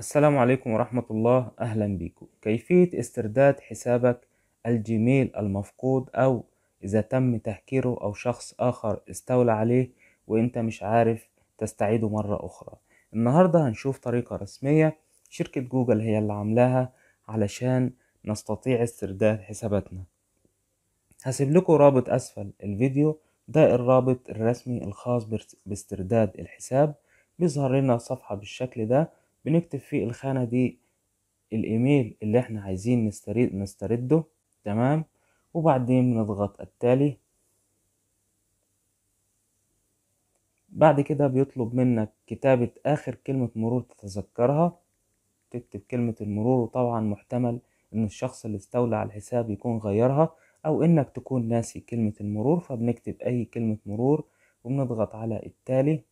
السلام عليكم ورحمة الله أهلا بكم كيفية استرداد حسابك الجيميل المفقود أو إذا تم تهكيره أو شخص آخر استولى عليه وإنت مش عارف تستعيده مرة أخرى النهاردة هنشوف طريقة رسمية شركة جوجل هي اللي عاملاها علشان نستطيع استرداد حساباتنا هسيب لكم رابط أسفل الفيديو ده الرابط الرسمي الخاص باسترداد الحساب بيظهر لنا صفحة بالشكل ده بنكتب في الخانة دي الايميل اللي احنا عايزين نسترد نسترده تمام وبعدين بنضغط التالي بعد كده بيطلب منك كتابة آخر كلمة مرور تتذكرها تكتب كلمة المرور وطبعا محتمل إن الشخص اللي استولى على الحساب يكون غيرها أو إنك تكون ناسي كلمة المرور فبنكتب أي كلمة مرور وبنضغط على التالي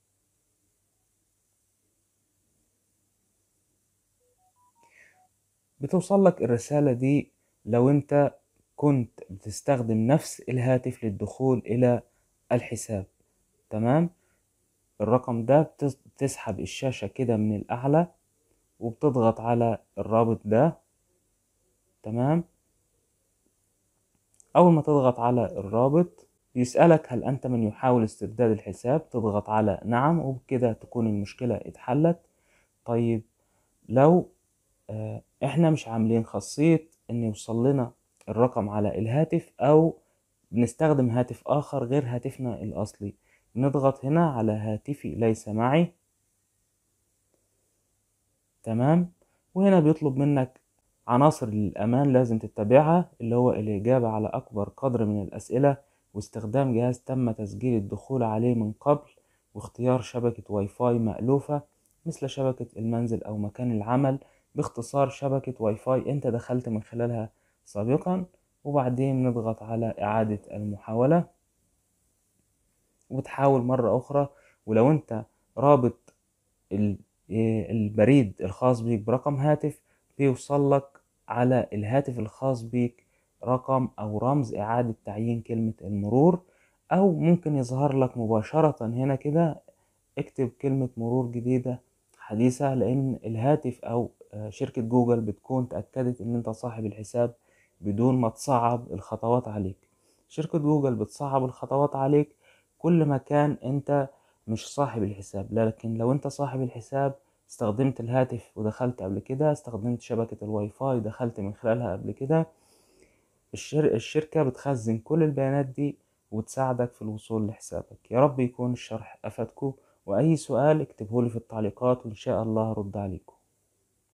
بتوصل لك الرسالة دي لو انت كنت بتستخدم نفس الهاتف للدخول الى الحساب تمام الرقم ده بتسحب الشاشة كده من الاعلى وبتضغط على الرابط ده تمام اول ما تضغط على الرابط يسألك هل انت من يحاول استرداد الحساب تضغط على نعم وبكده تكون المشكلة اتحلت طيب لو آه احنا مش عاملين خاصية ان يوصل لنا الرقم على الهاتف او بنستخدم هاتف اخر غير هاتفنا الاصلي نضغط هنا على هاتفي ليس معي تمام وهنا بيطلب منك عناصر للأمان لازم تتبعها اللي هو الإجابة على أكبر قدر من الأسئلة واستخدام جهاز تم تسجيل الدخول عليه من قبل واختيار شبكة واي فاي مألوفة مثل شبكة المنزل أو مكان العمل باختصار شبكة واي فاي انت دخلت من خلالها سابقا وبعدين نضغط على إعادة المحاولة وتحاول مرة أخرى ولو أنت رابط البريد الخاص بيك برقم هاتف بيوصل لك على الهاتف الخاص بيك رقم أو رمز إعادة تعيين كلمة المرور أو ممكن يظهر لك مباشرة هنا كده اكتب كلمة مرور جديدة حديثة لأن الهاتف أو آه، شركة جوجل بتكون تأكدت إن أنت صاحب الحساب بدون ما تصعب الخطوات عليك شركة جوجل بتصعب الخطوات عليك كل ما كان أنت مش صاحب الحساب لكن لو أنت صاحب الحساب استخدمت الهاتف ودخلت قبل كده استخدمت شبكة الواي فاي ودخلت من خلالها قبل كده الشر... الشركة بتخزن كل البيانات دي وتساعدك في الوصول لحسابك يا رب يكون الشرح أفادكم وأي سؤال اكتبه لي في التعليقات وإن شاء الله هرد عليكم